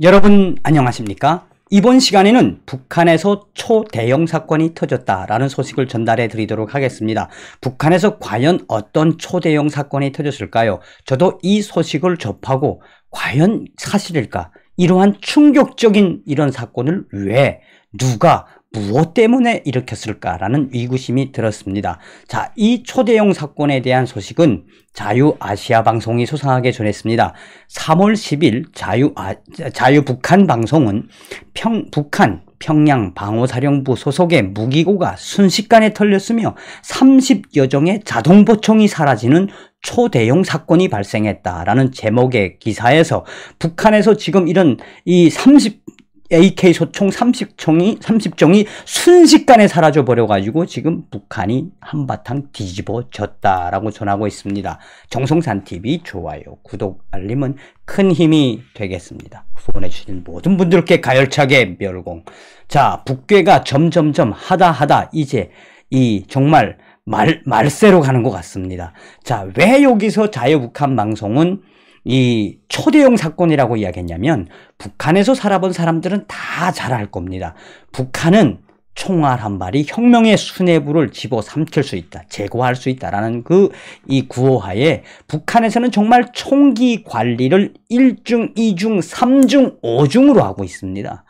여러분 안녕하십니까? 이번 시간에는 북한에서 초대형 사건이 터졌다라는 소식을 전달해 드리도록 하겠습니다. 북한에서 과연 어떤 초대형 사건이 터졌을까요? 저도 이 소식을 접하고 과연 사실일까? 이러한 충격적인 이런 사건을 왜 누가 무엇 때문에 일으켰을까라는 의구심이 들었습니다. 자, 이초대형 사건에 대한 소식은 자유아시아 방송이 소상하게 전했습니다. 3월 10일 자유, 아, 자유북한 방송은 평, 북한 평양 방호사령부 소속의 무기고가 순식간에 털렸으며 30여 정의 자동 보총이 사라지는 초대형 사건이 발생했다라는 제목의 기사에서 북한에서 지금 이런 이 30, AK 소총 30총이 30종이 순식간에 사라져 버려 가지고 지금 북한이 한바탕 뒤집어졌다라고 전하고 있습니다. 정성산 TV 좋아요, 구독, 알림은 큰 힘이 되겠습니다. 후원해 주신 모든 분들께 가열차게 멸공. 자, 북괴가 점점점 하다 하다 이제 이 정말 말 말세로 가는 것 같습니다. 자, 왜 여기서 자유북한 방송은 이초대형 사건이라고 이야기했냐면 북한에서 살아본 사람들은 다 잘 알 겁니다. 북한은 총알 한 발이 혁명의 수뇌부를 집어삼킬 수 있다, 제거할 수 있다라는 그 이 구호하에 북한에서는 정말 총기 관리를 1중, 2중, 3중, 5중으로 하고 있습니다.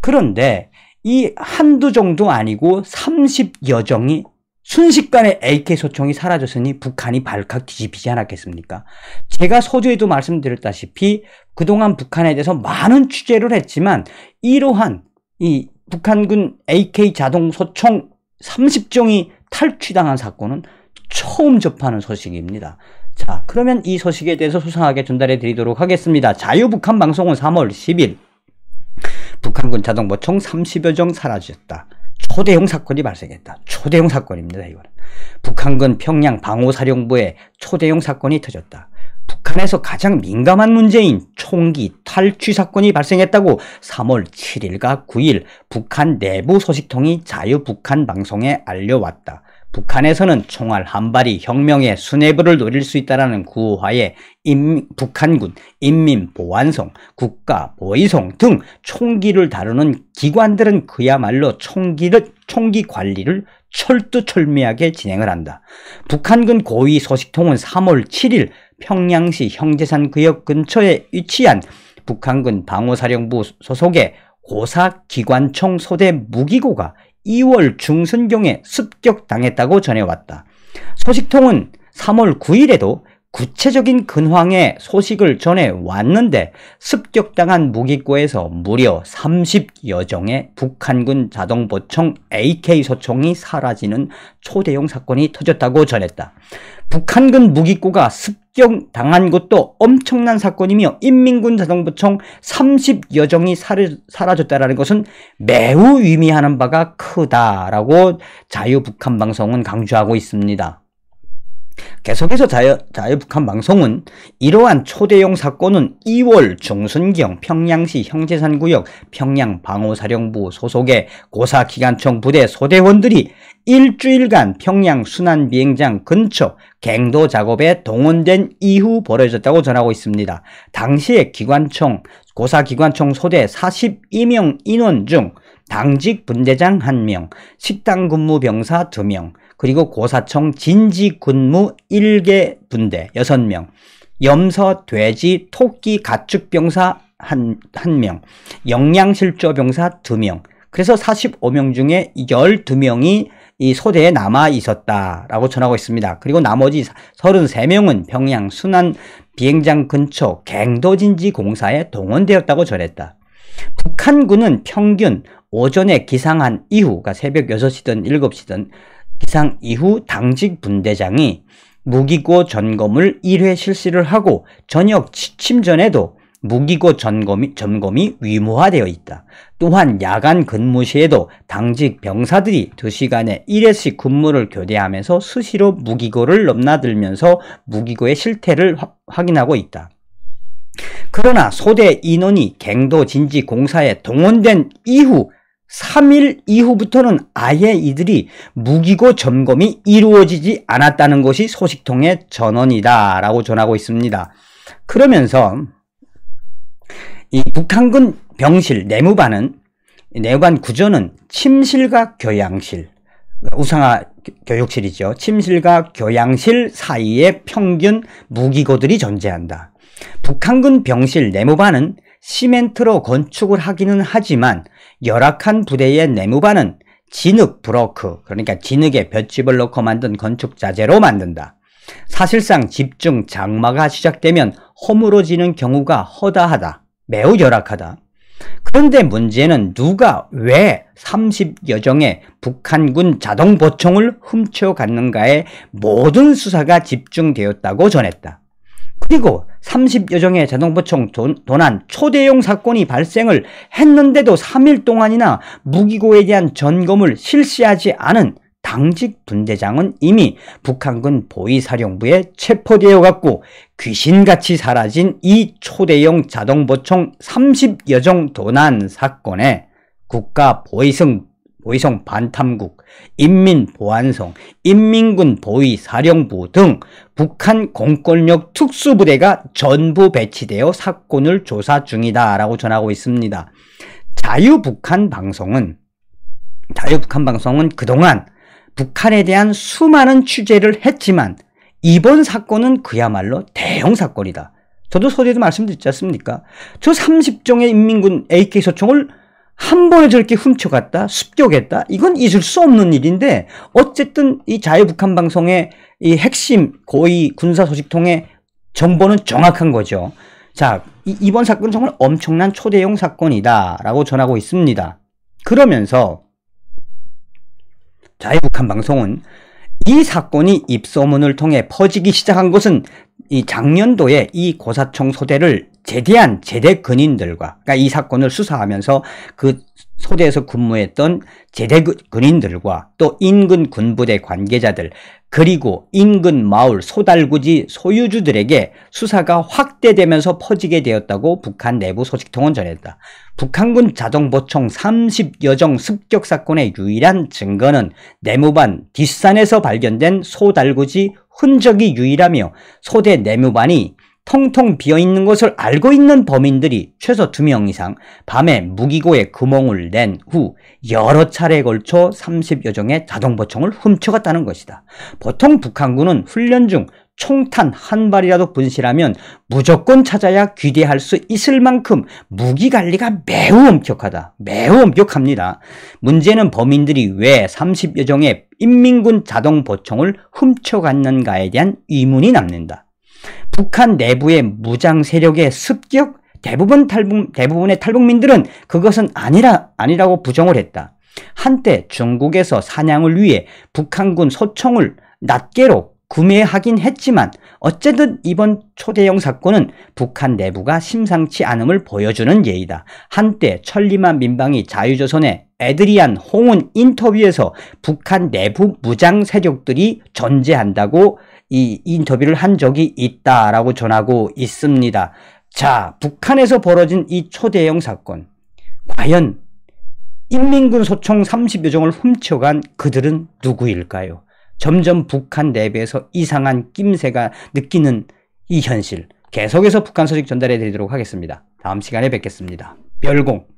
그런데 이 한두 정도 아니고 30여정이 순식간에 AK 소총이 사라졌으니 북한이 발칵 뒤집히지 않았겠습니까? 제가 소주에도 말씀드렸다시피 그동안 북한에 대해서 많은 취재를 했지만 이러한 이 북한군 AK 자동 소총 30종이 탈취당한 사건은 처음 접하는 소식입니다. 자, 그러면 이 소식에 대해서 소상하게 전달해 드리도록 하겠습니다. 자유북한 방송은 3월 10일 북한군 자동보총 3 0여종 사라졌다. 초대형 사건이 발생했다. 초대형 사건입니다. 이거 북한군 평양 방호사령부의 초대형 사건이 터졌다. 북한에서 가장 민감한 문제인 총기 탈취 사건이 발생했다고 3월 7일과 9일 북한 내부 소식통이 자유북한 방송에 알려왔다. 북한에서는 총알 한 발이 혁명의 수뇌부를 노릴 수 있다는 구호하에 인, 북한군, 인민보안송국가보위송등 총기를 다루는 기관들은 그야말로 총기를, 총기 관리를 철두철미하게 진행을 한다. 북한군 고위 소식통은 3월 7일 평양시 형제산 구역 근처에 위치한 북한군 방호사령부 소속의 고사기관총 소대 무기고가 2월 중순경에 습격당했다고 전해왔다. 소식통은 3월 9일에도 구체적인 근황의 소식을 전해왔는데 습격당한 무기고에서 무려 30여정의 북한군 자동보총 AK소총이 사라지는 초대형 사건이 터졌다고 전했다. 북한군 무기고가 습격당한 것도 엄청난 사건이며 인민군 자동보총 30여정이 사라졌다는 것은 매우 의미하는 바가 크다라고 자유북한방송은 강조하고 있습니다. 계속해서 자유, 자유북한 방송은 이러한 초대형 사건은 2월 중순경 평양시 형제산구역 평양방호사령부 소속의 고사기관청 부대 소대원들이 일주일간 평양 순환비행장 근처 갱도 작업에 동원된 이후 벌어졌다고 전하고 있습니다. 당시에 기관총, 고사기관총 소대 42명 인원 중 당직 분대장 1명, 식당 근무 병사 2명, 그리고 고사청 진지군무 1개 분대 6명, 염소, 돼지, 토끼, 가축병사 한 한 명 영양실조병사 2명, 그래서 45명 중에 12명이 이 소대에 남아 있었다라고 전하고 있습니다. 그리고 나머지 33명은 평양 순안 비행장 근처 갱도진지 공사에 동원되었다고 전했다. 북한군은 평균 오전에 기상한 이후, 가 그러니까 새벽 6시든 7시든 기상 이후 당직 분대장이 무기고 점검을 1회 실시를 하고 저녁 취침 전에도 무기고 점검이, 점검이 위무화되어 있다. 또한 야간 근무 시에도 당직 병사들이 2시간에 1회씩 근무를 교대하면서 수시로 무기고를 넘나들면서 무기고의 실태를 화, 확인하고 있다. 그러나 소대 인원이 갱도 진지 공사에 동원된 이후 3일 이후부터는 아예 이들이 무기고 점검이 이루어지지 않았다는 것이 소식통의 전언이다 라고 전하고 있습니다. 그러면서 이 북한군 병실 내무반은 내무반 구조는 침실과 교양실 우상화 교육실이죠. 침실과 교양실 사이에 평균 무기고들이 존재한다. 북한군 병실 내무반은 시멘트로 건축을 하기는 하지만 열악한 부대의 내무반은 진흙 브로크 그러니까 진흙에 볏짚을 넣고 만든 건축 자재로 만든다. 사실상 집중 장마가 시작되면 허물어지는 경우가 허다하다. 매우 열악하다. 그런데 문제는 누가 왜 30여정의 북한군 자동보총을 훔쳐갔는가에 모든 수사가 집중되었다고 전했다. 그리고 30여정의 자동보총 도난 초대형 사건이 발생을 했는데도 3일 동안이나 무기고에 대한 점검을 실시하지 않은 당직 분대장은 이미 북한군 보위사령부에 체포되어 갔고 귀신같이 사라진 이 초대형 자동보총 30여정 도난 사건에 국가 보위승 의성 반탐국, 인민보안성, 인민군 보위사령부 등 북한 공권력 특수부대가 전부 배치되어 사건을 조사 중이다 라고 전하고 있습니다. 자유북한 방송은 자유북한 방송은 그동안 북한에 대한 수많은 취재를 했지만 이번 사건은 그야말로 대형 사건이다. 저도 소재도 말씀드렸지 않습니까? 저 30종의 인민군 AK 소총을 한 번에 저렇게 훔쳐갔다, 습격했다, 이건 있을 수 없는 일인데, 어쨌든 이 자유북한 방송의 이 핵심, 고위 군사 소식통의 정보는 정확한 거죠. 자, 이, 번 사건은 정말 엄청난 초대형 사건이다라고 전하고 있습니다. 그러면서 자유북한 방송은 이 사건이 입소문을 통해 퍼지기 시작한 것은 이 작년도에 이 고사청 소대를 제대한 제대 근인들과 그러니까 이 사건을 수사하면서 그 소대에서 근무했던 제대 그, 근인들과 또 인근 군부대 관계자들 그리고 인근 마을 소달구지 소유주들에게 수사가 확대되면서 퍼지게 되었다고 북한 내부 소식통은 전했다. 북한군 자동보총 30여정 습격 사건의 유일한 증거는 내무반 뒷산에서 발견된 소달구지 흔적이 유일하며 소대 내무반이 통통 비어있는 것을 알고 있는 범인들이 최소 2명 이상 밤에 무기고에 구멍을 낸 후 여러 차례에 걸쳐 30여 정의 자동보총을 훔쳐갔다는 것이다. 보통 북한군은 훈련 중 총탄 한 발이라도 분실하면 무조건 찾아야 귀대할 수 있을 만큼 무기 관리가 매우 엄격하다. 매우 엄격합니다. 문제는 범인들이 왜 30여정의 인민군 자동보총을 훔쳐갔는가에 대한 의문이 남는다. 북한 내부의 무장 세력의 습격 대부분 탈북, 대부분의 탈북민들은 그것은 아니라, 아니라고 부정을 했다. 한때 중국에서 사냥을 위해 북한군 소총을 낱개로 구매하긴 했지만 어쨌든 이번 초대형 사건은 북한 내부가 심상치 않음을 보여주는 예이다. 한때 천리만 민방위 자유조선의 에드리안 홍은 인터뷰에서 북한 내부 무장 세력들이 존재한다고 이 인터뷰를 한 적이 있다라고 전하고 있습니다. 자, 북한에서 벌어진 이 초대형 사건. 과연 인민군 소총 30여 종을 훔쳐간 그들은 누구일까요? 점점 북한 내부에서 이상한 낌새가 느끼는 이 현실. 계속해서 북한 소식 전달해 드리도록 하겠습니다. 다음 시간에 뵙겠습니다. 별공.